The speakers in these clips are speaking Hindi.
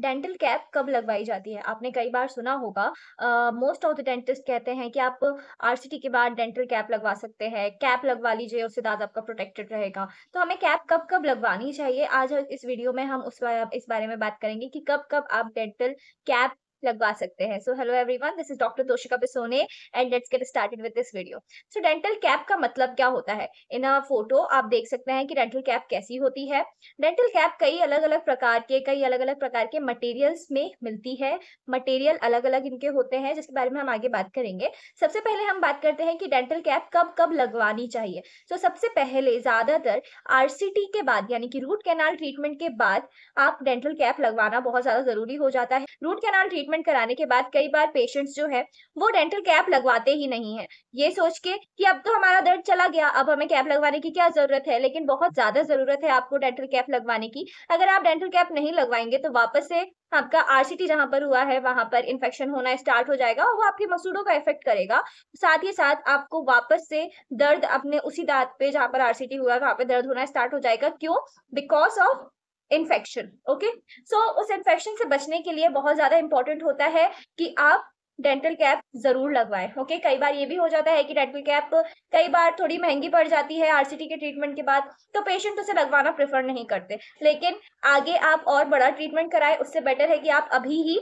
डेंटल कैप कब लगवाई जाती है आपने कई बार सुना होगा मोस्ट ऑफ द डेंटिस्ट कहते हैं कि आप आरसीटी के बाद डेंटल कैप लगवा सकते हैं कैप लगवा लीजिए उससे ज्यादा आपका प्रोटेक्टेड रहेगा तो हमें कैप कब कब लगवानी चाहिए आज इस वीडियो में हम उस इस बारे में बात करेंगे कि कब कब आप डेंटल कैप लगवा सकते हैं so hello everyone this is doctor Toshika बिसोने and let's get started with this video so dental cap का मतलब क्या होता है इन अ फोटो आप देख सकते हैं कि डेंटल कैप कैसी होती है डेंटल कैप कई अलग अलग प्रकार के कई अलग अलग प्रकार के मटेरियल्स में मिलती है मटेरियल अलग अलग इनके होते हैं जिसके बारे में हम आगे बात करेंगे सबसे पहले हम बात करते हैं कि डेंटल कैप कब कब लगवानी चाहिए सो so, सबसे पहले ज्यादातर आर के बाद यानी कि रूट कैनाल ट्रीटमेंट के बाद आप डेंटल कैप लगवाना बहुत ज्यादा जरूरी हो जाता है रूट कैनाल ट्रीटमेंट कराने के बाद कई बार पेशेंट्स जो है वो डेंटल कैप लगवाते ही नहीं है ये सोच के कि अब तो हमारा दर्द चला गया अब हमें कैप लगवाने की क्या जरूरत है लेकिन बहुत ज्यादा जरूरत है आपको डेंटल कैप लगवाने की अगर आप डेंटल कैप नहीं लगवाएंगे तो वापस से आपका आरसीटी जहां पर हुआ है वहां पर इन्फेक्शन होना स्टार्ट हो जाएगा और वो आपके मसूड़ों का इफेक्ट करेगा साथ ही साथ आपको वापस से दर्द अपने उसी दांत पे जहां पर आरसीटी हुआ है वहां पर दर्द होना स्टार्ट हो जाएगा क्यों because of infection okay so उस इन्फेक्शन से बचने के लिए बहुत ज़्यादा इंपॉर्टेंट होता है कि आप डेंटल कैप जरूर लगवाएं ओके okay? कई बार ये भी हो जाता है कि डेंटल कैप कई बार थोड़ी महंगी पड़ जाती है आरसीटी के ट्रीटमेंट के बाद तो पेशेंट उसे लगवाना प्रेफर नहीं करते लेकिन आगे आप और बड़ा ट्रीटमेंट कराएं उससे बेटर है कि आप अभी ही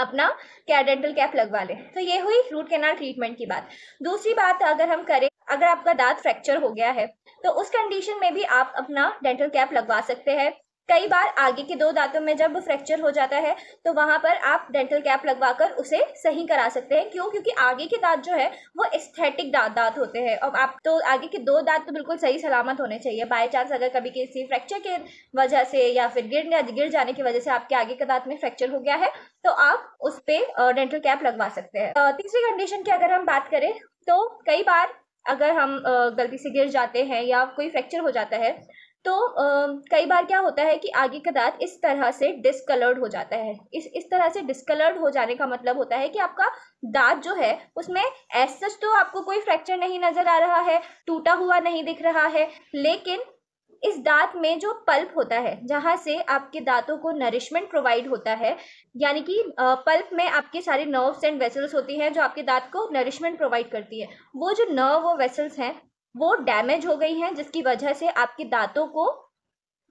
अपना क्या डेंटल कैप लगवा लें तो ये हुई रूट कैनाल ट्रीटमेंट की बात दूसरी बात अगर हम करें अगर आपका दांत फ्रैक्चर हो गया है तो उस कंडीशन में भी आप अपना डेंटल कैप लगवा सकते हैं कई बार आगे के दो दांतों में जब फ्रैक्चर हो जाता है तो वहाँ पर आप डेंटल कैप लगवाकर उसे सही करा सकते हैं क्यों क्योंकि आगे के दांत जो है वो एस्थेटिक दांत दांत होते हैं और आप तो आगे के दो दांत तो बिल्कुल सही सलामत होने चाहिए बाई चांस अगर कभी किसी फ्रैक्चर के वजह से या फिर गिर गिर जाने की वजह से आपके आगे के दांत में फ्रैक्चर हो गया है तो आप उस पर डेंटल कैप लगवा सकते हैं तीसरी कंडीशन की अगर हम बात करें तो कई बार अगर हम गलती से गिर जाते हैं या कोई फ्रैक्चर हो जाता है तो आ, कई बार क्या होता है कि आगे का दांत इस तरह से डिसकलर्ड हो जाता है इस इस तरह से डिसकलर्ड हो जाने का मतलब होता है कि आपका दांत जो है उसमें एज सच तो आपको कोई फ्रैक्चर नहीं नज़र आ रहा है टूटा हुआ नहीं दिख रहा है लेकिन इस दांत में जो पल्प होता है जहाँ से आपके दांतों को नरिशमेंट प्रोवाइड होता है यानी कि पल्प में आपके सारे नर्व्स एंड वेसल्स होती हैं जो आपके दांत को नरिशमेंट प्रोवाइड करती है वो जो नर्व वो वेसल्स हैं वो डैमेज हो गई हैं जिसकी वजह से आपके दांतों को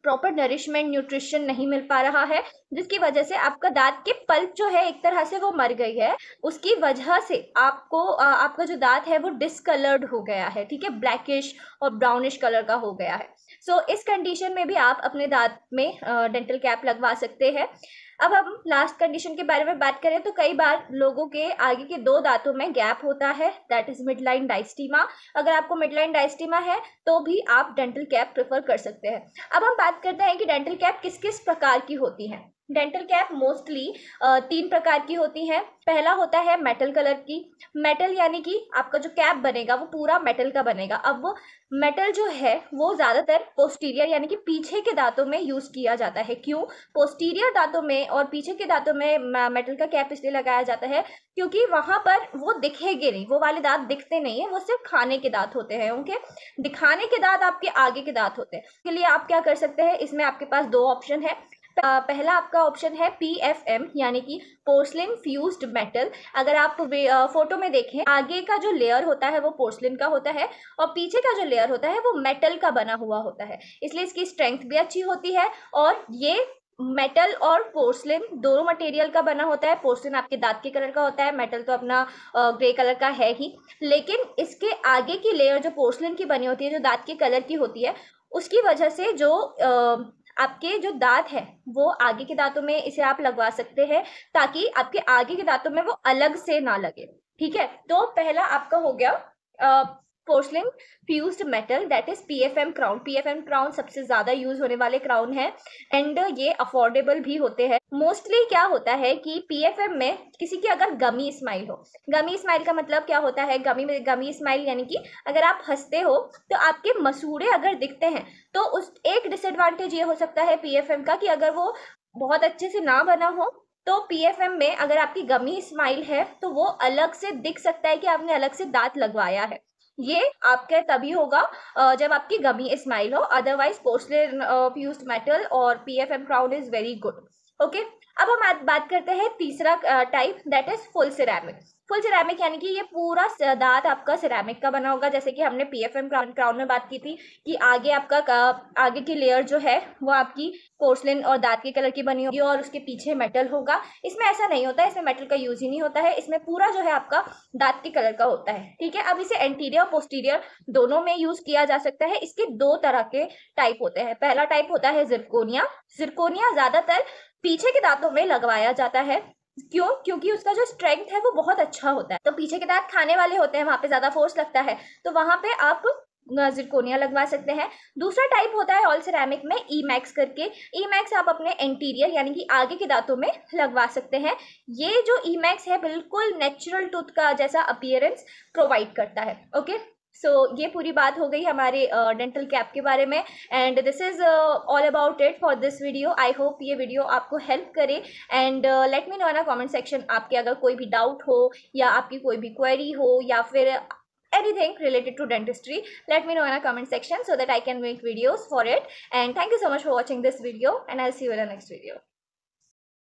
प्रॉपर नरिशमेंट न्यूट्रिशन नहीं मिल पा रहा है जिसकी वजह से आपका दांत के पल्प जो है एक तरह से वो मर गई है उसकी वजह से आपको आपका जो दांत है वो डिसकलर्ड हो गया है ठीक है ब्लैकिश और ब्राउनिश कलर का हो गया है सो so, इस कंडीशन में भी आप अपने दांत में डेंटल कैप लगवा सकते हैं अब हम लास्ट कंडीशन के बारे में बात करें तो कई बार लोगों के आगे के दो दांतों में गैप होता है that is mid line diastema अगर आपको मिड लाइन डाइस्टीमा है तो भी आप डेंटल कैप प्रेफर कर सकते हैं अब हम बात करते हैं कि डेंटल कैप किस किस प्रकार की होती हैं डेंटल कैप मोस्टली तीन प्रकार की होती हैं पहला होता है मेटल कलर की मेटल यानी कि आपका जो कैप बनेगा वो पूरा मेटल का बनेगा अब वो मेटल जो है वो ज़्यादातर पोस्टीरियर यानी कि पीछे के दांतों में यूज़ किया जाता है क्यों पोस्टीरियर दांतों में और पीछे के दांतों में मेटल का कैप इसलिए लगाया जाता है क्योंकि वहाँ पर वो दिखेंगे नहीं वो वाले दांत दिखते नहीं है वो सिर्फ खाने के दांत होते हैं ओके दिखाने के दांत आपके आगे के दांत होते हैं इसके लिए आप क्या कर सकते हैं इसमें आपके पास दो ऑप्शन है पहला आपका ऑप्शन है पी एफ एम यानी कि पोर्सलिन फ्यूज्ड मेटल अगर आप फोटो में देखें आगे का जो लेयर होता है वो पोर्सलिन का होता है और पीछे का जो लेयर होता है वो मेटल का बना हुआ होता है इसलिए इसकी स्ट्रेंथ भी अच्छी होती है और ये मेटल और पोर्सलिन दोनों मटेरियल का बना होता है पोर्सलिन आपके दांत के कलर का होता है मेटल तो अपना ग्रे कलर का है ही लेकिन इसके आगे की लेयर जो पोर्सलिन की बनी होती है जो दांत के कलर की होती है उसकी वजह से जो आपके जो दांत है वो आगे के दांतों में इसे आप लगवा सकते हैं ताकि आपके आगे के दांतों में वो अलग से ना लगे ठीक है तो पहला आपका हो गया fuse metal that is P F M crown P F M crown सबसे ज़्यादा यूज होने वाले क्राउन है एंड ये अफोर्डेबल भी होते हैं मोस्टली क्या होता है कि पी एफ एम में किसी की अगर गमी स्माइल हो गमी स्माइल का मतलब क्या होता है गमी गमी स्माइल यानी कि अगर आप हंसते हो तो आपके मसूड़े अगर दिखते हैं तो उस एक डिसएडवांटेज ये हो सकता है पी एफ एम का कि अगर वो बहुत अच्छे से ना बना हो तो पी एफ एम में अगर आपकी गमी स्माइल है तो वो अलग से दिख सकता है कि आपने अलग से दांत लगवाया है ये आपका तभी होगा जब आपकी गमी स्माइल हो अदरवाइज पोर्सलिन फ्यूज मेटल और P F M crown is very good okay अब हम बात करते हैं तीसरा type that is full ceramics full ceramic यानी कि ये पूरा दांत आपका सिरामिक का बना होगा जैसे कि हमने P F M crown crown में बात की थी कि आगे आपका आगे की लेयर जो है वो आपकी पोर्सलिन और दांत के कलर की बनी होगी और उसके पीछे मेटल होगा इसमें ऐसा नहीं होता है इसमें मेटल का यूज ही नहीं होता है इसमें पूरा जो है आपका दांत के कलर का होता है ठीक है अब इसे एंटीरियर और पोस्टीरियर दोनों में यूज किया जा सकता है इसके दो तरह के टाइप होते हैं पहला टाइप होता है जिरकोनिया जिरकोनिया ज्यादातर पीछे के दांतों में लगवाया जाता है क्यों क्योंकि उसका जो स्ट्रेंथ है वो बहुत अच्छा होता है तो पीछे के दांत खाने वाले होते हैं वहाँ पे ज़्यादा फोर्स लगता है तो वहाँ पे आप जिरकोनिया लगवा सकते हैं दूसरा टाइप होता है ऑल सिरेमिक में ई मैक्स करके ई मैक्स आप अपने इंटीरियर यानी कि आगे के दांतों में लगवा सकते हैं ये जो ई मैक्स है बिल्कुल नेचुरल टूथ का जैसा अपियरेंस प्रोवाइड करता है ओके सो ये पूरी बात हो गई हमारे डेंटल कैप के बारे में and this is all about it for this video I hope ये वीडियो आपको हेल्प करे एंड लेट मी नो ना कॉमेंट सेक्शन आपके अगर कोई भी डाउट हो या आपकी कोई भी क्वेरी हो या फिर anything related to dentistry let me know ना comment section so that I can make videos for it and thank you so much for watching this video and I see where next video